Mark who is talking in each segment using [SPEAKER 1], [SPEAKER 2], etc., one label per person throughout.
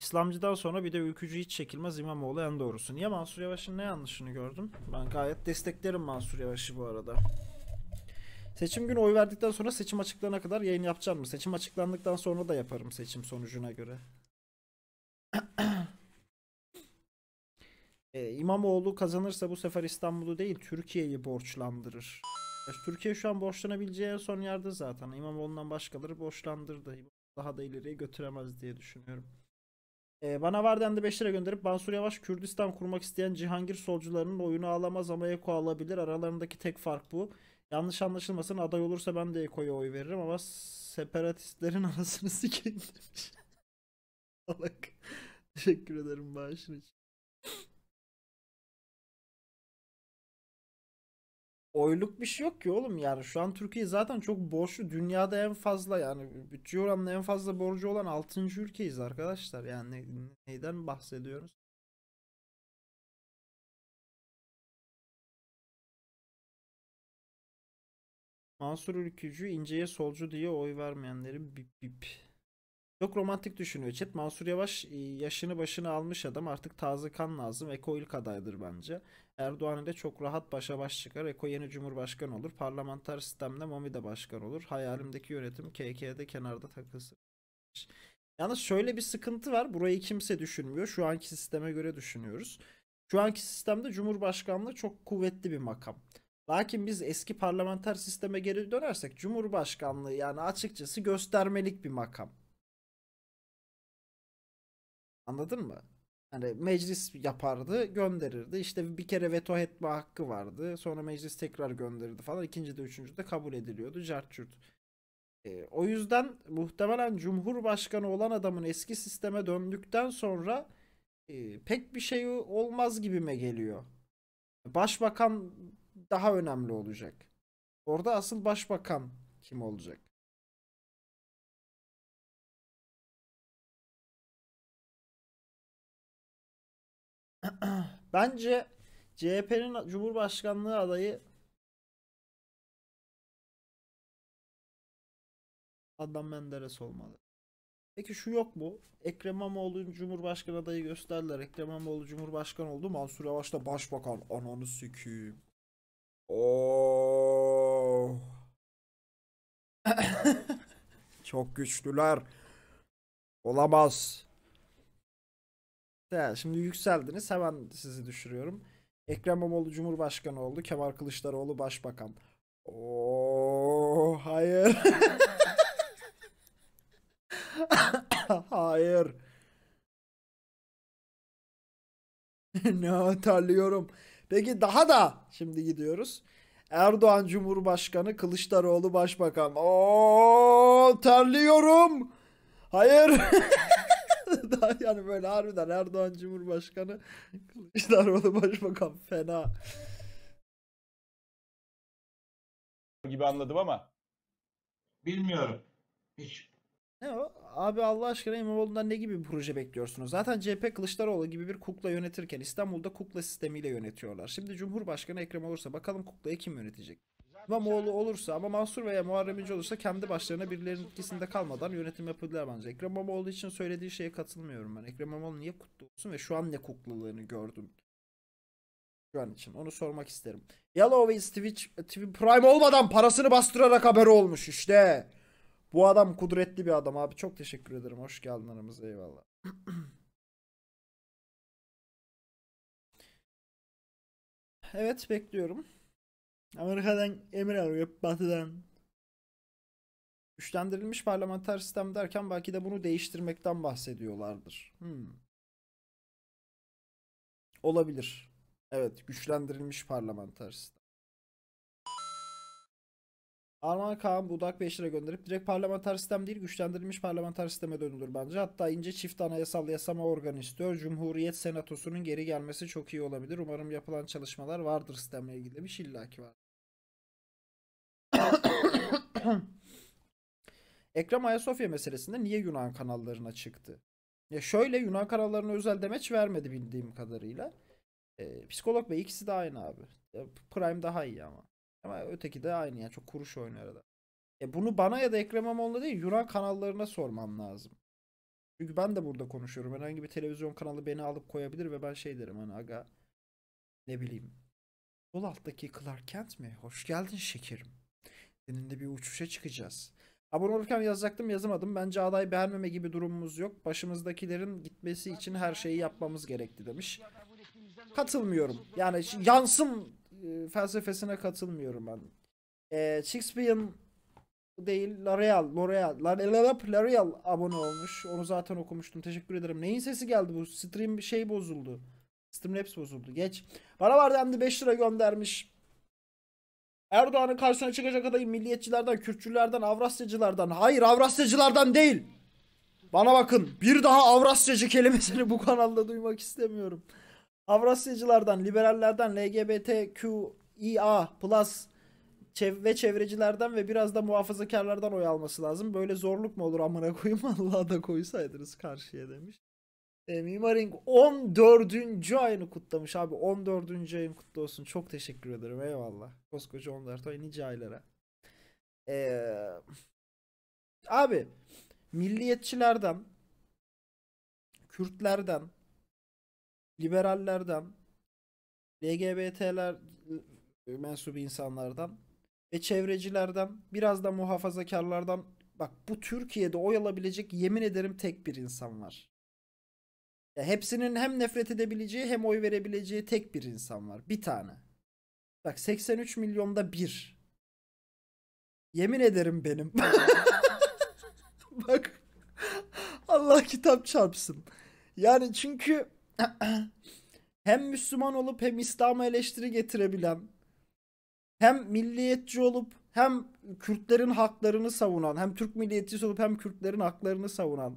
[SPEAKER 1] İslamcıdan sonra bir de ülkücü hiç çekilmez İmamoğlu en doğrusu. Niye Mansur Yavaş'ın ne yanlışını gördüm? Ben gayet desteklerim Mansur Yavaş'ı bu arada. Seçim günü oy verdikten sonra seçim açıklana kadar yayın yapacağım mı? Seçim açıklandıktan sonra da yaparım seçim sonucuna göre. ee, İmamoğlu kazanırsa bu sefer İstanbul'u değil Türkiye'yi borçlandırır. Türkiye şu an borçlanabileceği son yerde zaten. İmamoğlu'ndan başkaları borçlandırdı daha da ileriye götüremez diye düşünüyorum. Ee, bana Varden'de 5 lira gönderip Mansur Yavaş Kürdistan kurmak isteyen Cihangir solcularının oyunu alamaz ama Eko alabilir. Aralarındaki tek fark bu. Yanlış anlaşılmasın aday olursa ben de Eko'ya oy veririm ama separatistlerin arasını sikeyim demiş. Teşekkür ederim bağışın için. oyluk bir şey yok ki oğlum yani şu an Türkiye zaten çok borçlu dünyada en fazla yani bütçe oranla en fazla borcu olan 6. ülkeyiz arkadaşlar yani neyden bahsediyoruz? Mansur Ülkücü inceye solcu diye oy vermeyenleri bip bip. Çok romantik düşünüyor chat. Mansur Yavaş e, yaşını başını almış adam artık taze kan lazım. Eko ilk adaydır bence. Erdoğan ile çok rahat başa baş çıkar. Eko yeni cumhurbaşkanı olur. Parlamenter sistemde Mami de başkan olur. Hayalimdeki yönetim KK'de kenarda takılsın. Yalnız şöyle bir sıkıntı var. Burayı kimse düşünmüyor. Şu anki sisteme göre düşünüyoruz. Şu anki sistemde Cumhurbaşkanlığı çok kuvvetli bir makam. Lakin biz eski parlamenter sisteme geri dönersek Cumhurbaşkanlığı yani açıkçası göstermelik bir makam. Anladın mı? Yani meclis yapardı, gönderirdi. İşte bir kere veto etme hakkı vardı. Sonra meclis tekrar gönderirdi falan. İkinci de üçüncü de kabul ediliyordu. Cartçurt. E, ee, o yüzden muhtemelen Cumhurbaşkanı olan adamın eski sisteme döndükten sonra e, pek bir şey olmaz gibime geliyor. Başbakan daha önemli olacak. Orada asıl başbakan kim olacak? Bence CHP'nin Cumhurbaşkanlığı adayı Adnan Menderes olmalı. Peki şu yok mu? Ekrem İmamoğlu'nun Cumhurbaşkanı adayı gösterdiler. Ekrem İmamoğlu Cumhurbaşkanı oldu. Mansur Yavaş da başbakan. Ananı sikiyim. Oh. Çok güçlüler. Olamaz. Değer. Şimdi yükseldiniz. Hemen sizi düşürüyorum. Ekrem İmamoğlu Cumhurbaşkanı oldu. Kemal Kılıçdaroğlu Başbakan. Oo oh, hayır. hayır. ne terliyorum. Peki daha da şimdi gidiyoruz. Erdoğan Cumhurbaşkanı Kılıçdaroğlu Başbakan. Oo terliyorum. Hayır. Daha yani böyle harbiden Erdoğan Cumhurbaşkanı Kılıçdaroğlu Başbakan fena. Gibi anladım ama. Bilmiyorum. Hiç. Ne o? Abi Allah aşkına İmamoğlu'ndan ne gibi bir proje bekliyorsunuz? Zaten CHP Kılıçdaroğlu gibi bir kukla yönetirken İstanbul'da kukla sistemiyle yönetiyorlar. Şimdi Cumhurbaşkanı Ekrem olursa bakalım kuklayı kim yönetecek? İmamoğlu olursa ama Mansur veya Muharrem İnce olursa kendi başlarına birilerinin etkisinde kalmadan yönetim yapabilirler bence. Ekrem İmamoğlu için söylediği şeye katılmıyorum ben. Ekrem İmamoğlu niye kutlu olsun ve şu an ne kuklalığını gördüm şu an için. Onu sormak isterim. Yalowways Twitch, TV Prime olmadan parasını bastırarak haberi olmuş işte. Bu adam kudretli bir adam abi. Çok teşekkür ederim. Hoş geldin aramıza. Eyvallah. evet bekliyorum. Amerika'dan emir arıyor batıdan. Güçlendirilmiş parlamenter sistem derken belki de bunu değiştirmekten bahsediyorlardır. Hmm. Olabilir. Evet, güçlendirilmiş parlamenter sistem. Arman Kaan Budak 5 lira gönderip direkt parlamenter sistem değil güçlendirilmiş parlamenter sisteme dönülür bence. Hatta ince çift anayasal yasama organı istiyor. Cumhuriyet Senatosu'nun geri gelmesi çok iyi olabilir. Umarım yapılan çalışmalar vardır sistemle ilgili bir şey illaki var. Ekrem Ayasofya meselesinde niye Yunan kanallarına çıktı? Ya şöyle Yunan kanallarına özel demeç vermedi bildiğim kadarıyla. E, psikolog ve ikisi de aynı abi. Ya, Prime daha iyi ama. Ama öteki de aynı ya. Yani. Çok kuruş oynuyor arada. E, bunu bana ya da Ekrem İmamoğlu'na değil Yunan kanallarına sormam lazım. Çünkü ben de burada konuşuyorum. Herhangi bir televizyon kanalı beni alıp koyabilir ve ben şey derim hani aga ne bileyim. Sol alttaki Clark Kent mi? Hoş geldin şekerim. Seninle bir uçuşa çıkacağız. Abone olurken yazacaktım yazamadım. Bence aday beğenmeme gibi durumumuz yok. Başımızdakilerin gitmesi için her şeyi yapmamız gerekti demiş. Katılmıyorum. Yani yansım e, felsefesine katılmıyorum ben. Ee, Shakespeare'in değil L'Oreal, L'Oreal, L'Oreal abone olmuş. Onu zaten okumuştum. Teşekkür ederim. Neyin sesi geldi bu? Stream şey bozuldu. Streamlabs bozuldu. Geç. Bana var dendi 5 lira göndermiş. Erdoğan'ın karşısına çıkacak adayı milliyetçilerden, Kürtçülerden, Avrasyacılardan. Hayır Avrasyacılardan değil. Bana bakın bir daha Avrasyacı kelimesini bu kanalda duymak istemiyorum. Avrasyacılardan, liberallerden, LGBTQIA plus çev ve çevrecilerden ve biraz da muhafazakarlardan oy alması lazım. Böyle zorluk mu olur amına koyayım Allah'a da koysaydınız karşıya demiş. E, Mimar Inc. 14. ayını kutlamış abi. 14. ayın kutlu olsun. Çok teşekkür ederim. Eyvallah. Koskoca 14 ay nice aylara. E, abi milliyetçilerden Kürtlerden liberallerden LGBT'ler e, mensubu insanlardan ve çevrecilerden biraz da muhafazakarlardan bak bu Türkiye'de oy alabilecek yemin ederim tek bir insan var. Ya hepsinin hem nefret edebileceği hem oy verebileceği tek bir insan var. Bir tane. Bak 83 milyonda bir. Yemin ederim benim. Bak. Allah kitap çarpsın. Yani çünkü hem Müslüman olup hem İslam'a eleştiri getirebilen, hem milliyetçi olup hem Kürtlerin haklarını savunan, hem Türk milliyetçisi olup hem Kürtlerin haklarını savunan.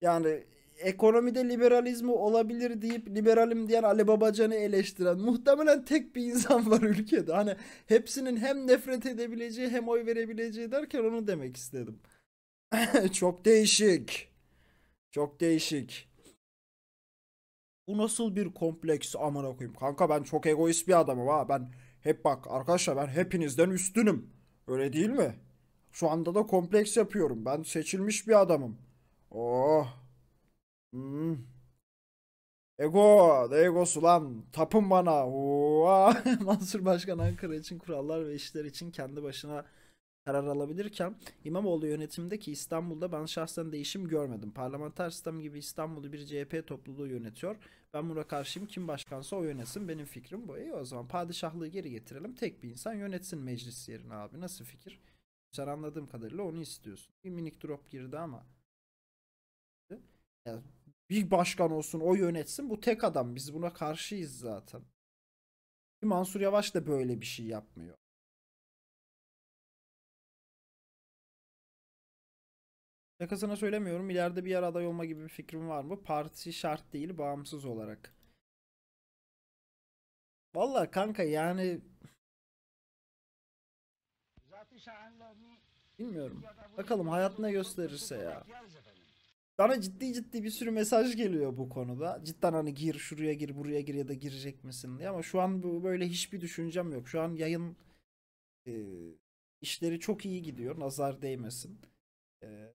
[SPEAKER 1] Yani ekonomide liberalizmi olabilir deyip liberalim diyen Ali Babacan'ı eleştiren muhtemelen tek bir insan var ülkede. Hani hepsinin hem nefret edebileceği hem oy verebileceği derken onu demek istedim. Çok değişik. Çok değişik. Bu nasıl bir kompleks amına koyayım. Kanka ben çok egoist bir adamım ha. Ben hep bak arkadaşlar ben hepinizden üstünüm. Öyle değil mi? Şu anda da kompleks yapıyorum. Ben seçilmiş bir adamım. Oh. Hmm. Ego, de egosu lan. Tapın bana. Mansur Başkan Ankara için kurallar ve işler için kendi başına karar alabilirken İmamoğlu yönetimdeki İstanbul'da ben şahsen değişim görmedim. Parlamenter sistem gibi İstanbul'u bir CHP topluluğu yönetiyor. Ben buna karşıyım. Kim başkansa o yönetsin. Benim fikrim bu. İyi o zaman padişahlığı geri getirelim. Tek bir insan yönetsin meclis yerine abi. Nasıl fikir? Sen anladığım kadarıyla onu istiyorsun. Bir minik drop girdi ama. Ya, bir başkan olsun o yönetsin bu tek adam biz buna karşıyız zaten. Mansur Yavaş da böyle bir şey yapmıyor. Şakasına söylemiyorum. İleride bir yer aday olma gibi bir fikrim var mı? Parti şart değil, bağımsız olarak. Valla kanka yani... Bilmiyorum. Bakalım hayat ne gösterirse ya. Bana ciddi ciddi bir sürü mesaj geliyor bu konuda. Cidden hani gir şuraya gir buraya gir ya da girecek misin diye ama şu an böyle hiçbir düşüncem yok. Şu an yayın e, işleri çok iyi gidiyor. Nazar değmesin. E,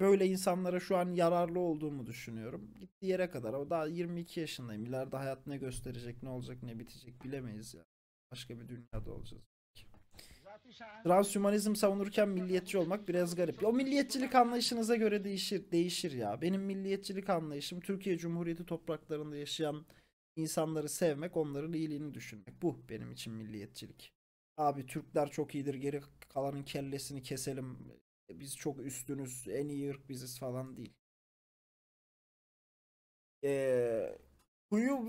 [SPEAKER 1] böyle insanlara şu an yararlı olduğumu düşünüyorum. Gittiği yere kadar ama daha 22 yaşındayım. İleride hayat ne gösterecek, ne olacak, ne bitecek bilemeyiz ya. Başka bir dünyada olacağız. Transhumanizm savunurken milliyetçi olmak biraz garip. O milliyetçilik anlayışınıza göre değişir, değişir ya. Benim milliyetçilik anlayışım Türkiye Cumhuriyeti topraklarında yaşayan insanları sevmek, onların iyiliğini düşünmek. Bu benim için milliyetçilik. Abi Türkler çok iyidir, geri kalanın kellesini keselim. Biz çok üstünüz, en iyi ırk biziz falan değil. Eee... Huyu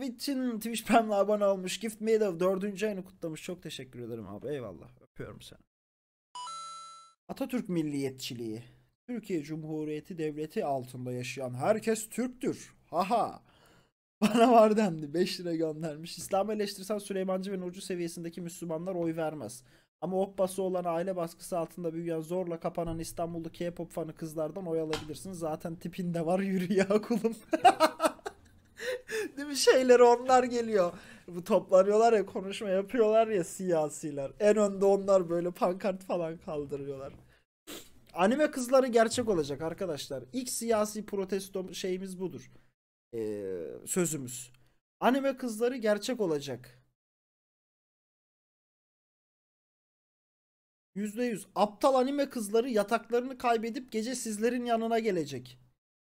[SPEAKER 1] Twitch Prem'le abone olmuş. Gift Made of 4. ayını kutlamış. Çok teşekkür ederim abi. Eyvallah. Öpüyorum seni. Atatürk milliyetçiliği. Türkiye Cumhuriyeti Devleti altında yaşayan herkes Türktür. Haha. Bana var dendi. 5 lira göndermiş. İslam eleştirsen Süleymancı ve Nurcu seviyesindeki Müslümanlar oy vermez. Ama hoppası olan aile baskısı altında büyüyen zorla kapanan İstanbul'lu K-pop fanı kızlardan oy alabilirsin. Zaten tipinde var yürü ya kulum. Değil mi? Şeyleri onlar geliyor bu toplanıyorlar ya konuşma yapıyorlar ya siyasiler. En önde onlar böyle pankart falan kaldırıyorlar. Anime kızları gerçek olacak arkadaşlar. İlk siyasi protesto şeyimiz budur. Ee, sözümüz. Anime kızları gerçek olacak. %100. Aptal anime kızları yataklarını kaybedip gece sizlerin yanına gelecek.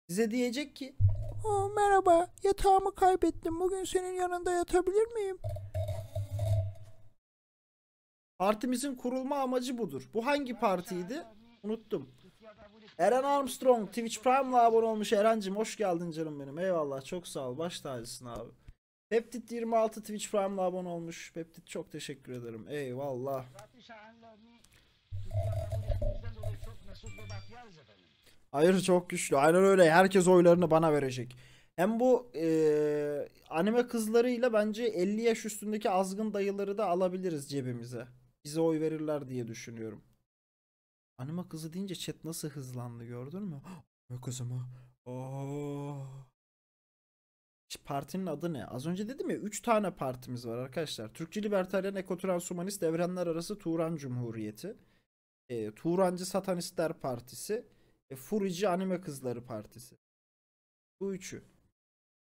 [SPEAKER 1] Size diyecek ki Oh, merhaba, yatağımı kaybettim. Bugün senin yanında yatabilir miyim? Partimizin kurulma amacı budur. Bu hangi partiydi? Unuttum. Eren Armstrong Twitch Prime'la abone olmuş Eren'cim hoş geldin canım benim. Eyvallah çok sağ ol. Baş tacısın abi. Peptit 26 Twitch Prime'la abone olmuş. Peptit çok teşekkür ederim. Eyvallah. Hayır çok güçlü. Aynen öyle. Herkes oylarını bana verecek. Hem bu e, anime kızlarıyla bence 50 yaş üstündeki azgın dayıları da alabiliriz cebimize. Bize oy verirler diye düşünüyorum. Anime kızı deyince chat nasıl hızlandı gördün mü? Anime kızı mı? Oo. Oh. Partinin adı ne? Az önce dedim ya 3 tane partimiz var arkadaşlar. Türkçü Libertaryen Ekotranshumanist Evrenler Arası Turan Cumhuriyeti. E, Turancı Satanistler Partisi ve Furici Anime Kızları Partisi. Bu üçü.